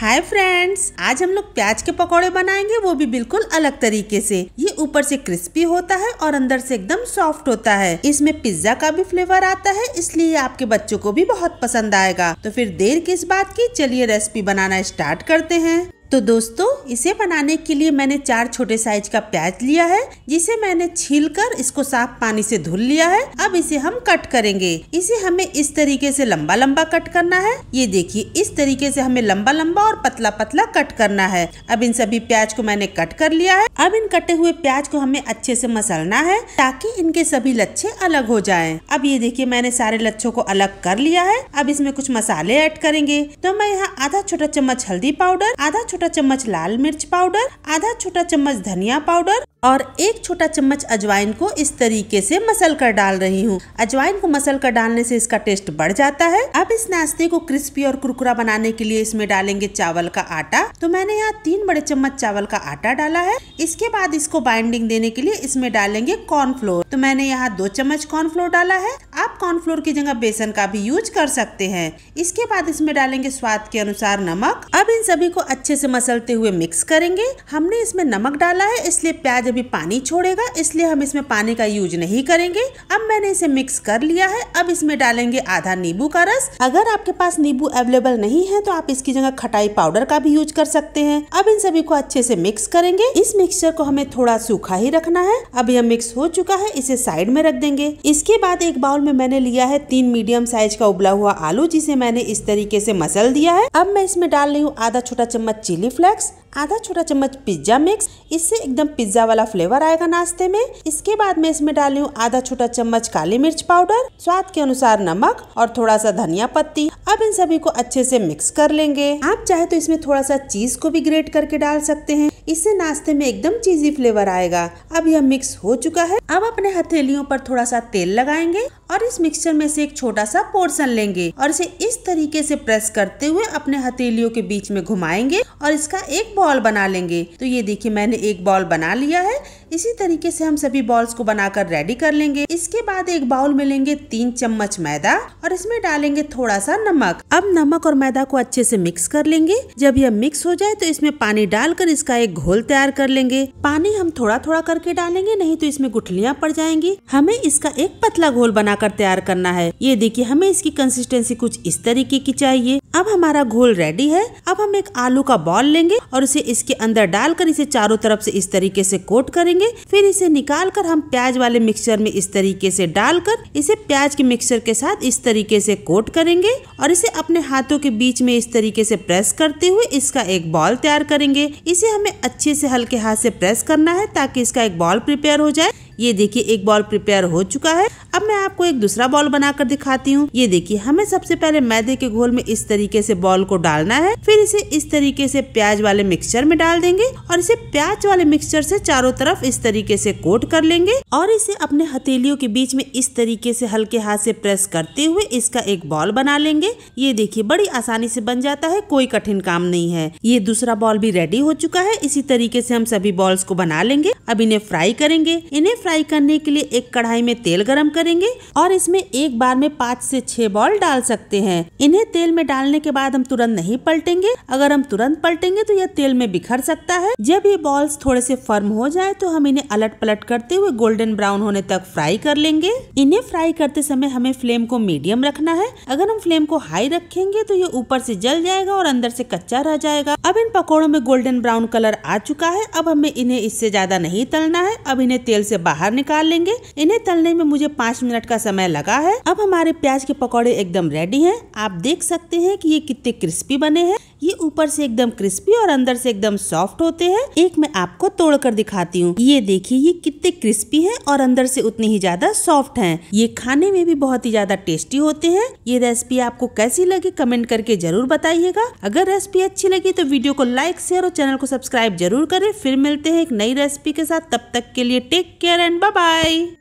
hi friends आज हम लोग प्याज के पकौड़े बनाएंगे वो भी बिल्कुल अलग तरीके से ये ऊपर से क्रिस्पी होता है और अंदर से एकदम सॉफ्ट होता है इसमें पिज्जा का भी फ्लेवर आता है इसलिए आपके बच्चों को भी बहुत पसंद आएगा तो फिर देर किस बात की चलिए रेसिपी बनाना स्टार्ट करते हैं तो दोस्तों इसे बनाने के लिए मैंने चार छोटे साइज का प्याज लिया है जिसे मैंने छील कर इसको साफ पानी से धुल लिया है अब इसे हम कट करेंगे इसे हमें इस तरीके से लंबा लंबा कट करना है ये देखिए इस तरीके से हमें लंबा लंबा और पतला पतला कट करना है अब इन सभी प्याज को मैंने कट कर लिया है अब इन कटे हुए प्याज को हमें अच्छे से मसलना है ताकि इनके सभी लच्छे अलग हो जाए अब ये देखिए मैंने सारे लच्छों को अलग कर लिया है अब इसमें कुछ मसाले ऐड करेंगे तो मैं यहाँ आधा छोटा चम्मच हल्दी पाउडर आधा छोटा छोटा चम्मच लाल मिर्च पाउडर आधा छोटा चम्मच धनिया पाउडर और एक छोटा चम्मच अजवाइन को इस तरीके से मसल कर डाल रही हूँ अजवाइन को मसल कर डालने से इसका टेस्ट बढ़ जाता है अब इस नाश्ते को क्रिस्पी और कुरकुरा बनाने के लिए इसमें डालेंगे चावल का आटा तो मैंने यहाँ तीन बड़े चम्मच चावल का आटा डाला है इसके बाद इसको बाइंडिंग देने के लिए इसमें डालेंगे कॉर्नफ्लोर तो मैंने यहाँ दो चम्मच कॉर्नफ्लोर डाला है आप कॉर्नफ्लोर की जगह बेसन का भी यूज कर सकते हैं इसके बाद इसमें डालेंगे स्वाद के अनुसार नमक अब इन सभी को अच्छे से मसलते हुए मिक्स करेंगे हमने इसमें नमक डाला है इसलिए प्याज अभी पानी छोड़ेगा इसलिए हम इसमें पानी का यूज नहीं करेंगे अब मैंने इसे मिक्स कर लिया है अब इसमें डालेंगे आधा नींबू का रस अगर आपके पास नींबू अवेलेबल नहीं है तो आप इसकी जगह खटाई पाउडर का भी यूज कर सकते हैं अब इन सभी को अच्छे से मिक्स करेंगे इस मिक्सचर को हमें थोड़ा सूखा ही रखना है अब यह मिक्स हो चुका है इसे साइड में रख देंगे इसके बाद एक बाउल में मैंने लिया है तीन मीडियम साइज का उबला हुआ आलू जिसे मैंने इस तरीके से मसल दिया है अब मैं इसमें डाल रही हूँ आधा छोटा चम्मच चिली चिली फ्लेक्स आधा छोटा चम्मच पिज्जा मिक्स इससे एकदम पिज्जा वाला फ्लेवर आएगा नाश्ते में इसके बाद मैं इसमें डाल रही हूँ आधा छोटा चम्मच काली मिर्च पाउडर स्वाद के अनुसार नमक और थोड़ा सा धनिया पत्ती अब इन सभी को अच्छे से मिक्स कर लेंगे आप चाहे तो इसमें थोड़ा सा चीज को भी ग्रेट करके डाल सकते हैं इससे नाश्ते में एकदम चीजी फ्लेवर आएगा अब यह मिक्स हो चुका है अब अपने हथेलियों पर थोड़ा सा तेल लगाएंगे और इस मिक्सचर में से एक छोटा सा पोर्शन लेंगे और इसे इस तरीके से प्रेस करते हुए अपने हथेलियों के बीच में घुमाएंगे और इसका एक बॉल बना लेंगे तो ये देखिए मैंने एक बॉल बना लिया है इसी तरीके से हम सभी बॉल्स को बनाकर रेडी कर लेंगे इसके बाद एक बाउल में लेंगे तीन चम्मच मैदा और इसमें डालेंगे थोड़ा सा नमक अब नमक और मैदा को अच्छे से मिक्स कर लेंगे जब यह मिक्स हो जाए तो इसमें पानी डालकर इसका एक घोल तैयार कर लेंगे पानी हम थोड़ा थोड़ा करके डालेंगे नहीं तो इसमें गुठलियाँ पड़ जाएंगी हमें इसका एक पतला घोल बनाकर तैयार करना है ये देखिए हमें इसकी कंसिस्टेंसी कुछ इस तरीके की चाहिए अब हमारा घोल रेडी है अब हम एक आलू का बॉल लेंगे और इसे इसके अंदर डालकर इसे चारों तरफ तरफ से इस तरीके से कोट करेंगे फिर इसे निकाल कर हम प्याज वाले मिक्सचर में इस तरीके से डालकर इसे प्याज के मिक्सचर के साथ इस तरीके से कोट करेंगे और इसे अपने हाथों के बीच में इस तरीके से प्रेस करते हुए इसका एक बॉल तैयार करेंगे इसे हमें अच्छे से हल्के हाथ से प्रेस करना है ताकि इसका एक बॉल प्रिपेयर हो जाए ये देखिए एक बॉल प्रिपेयर हो चुका है अब मैं आपको एक दूसरा बॉल बनाकर दिखाती हूँ ये देखिए हमें सबसे पहले मैदे के घोल में इस तरीके से बॉल को डालना है फिर इसे इस तरीके से प्याज वाले मिक्सचर में डाल देंगे और इसे प्याज वाले मिक्सचर से चारों तरफ इस तरीके से कोट कर लेंगे और इसे अपने हथेलियों के बीच में इस तरीके से हल्के हाथ से प्रेस करते हुए इसका एक बॉल बना लेंगे ये देखिए बड़ी आसानी से बन जाता है कोई कठिन काम नहीं है ये दूसरा बॉल भी रेडी हो चुका है इसी तरीके से हम सभी बॉल्स को बना लेंगे अब इन्हें फ्राई करेंगे इन्हें फ्राई करने के लिए एक कढ़ाई में तेल गरम करेंगे और इसमें एक बार में पाँच से छह बॉल डाल सकते हैं इन्हें तेल में डालने के बाद हम तुरंत नहीं पलटेंगे अगर हम तुरंत पलटेंगे तो यह तेल में बिखर सकता है जब ये बॉल्स थोड़े से फर्म हो जाए तो हम इन्हें अलट पलट करते हुए गोल्डन ब्राउन होने तक फ्राई कर लेंगे इन्हें फ्राई करते समय हमें फ्लेम को मीडियम रखना है अगर हम फ्लेम को हाई रखेंगे तो ये ऊपर से जल जाएगा और अंदर से कच्चा रह जाएगा अब इन पकौड़ों में गोल्डन ब्राउन कलर आ चुका है अब हमें इन्हें इससे ज्यादा नहीं तलना है अब इन्हें तेल से बाहर बाहर निकाल लेंगे इन्हें तलने में मुझे पाँच मिनट का समय लगा है अब हमारे प्याज के पकौड़े एकदम रेडी हैं आप देख सकते हैं कि ये कितने क्रिस्पी बने हैं ये ऊपर से एकदम क्रिस्पी और अंदर से एकदम सॉफ्ट होते हैं एक मैं आपको तोड़ कर दिखाती हूँ ये देखिए ये कितने क्रिस्पी है और अंदर से उतनी ही ज्यादा सॉफ्ट है ये खाने में भी बहुत ही ज्यादा टेस्टी होते हैं ये रेसिपी आपको कैसी लगी कमेंट करके जरूर बताइएगा अगर रेसिपी अच्छी लगी तो वीडियो को लाइक शेयर और चैनल को सब्सक्राइब जरूर करें फिर मिलते हैं एक नई रेसिपी के साथ तब तक के लिए टेक केयर एंड बाय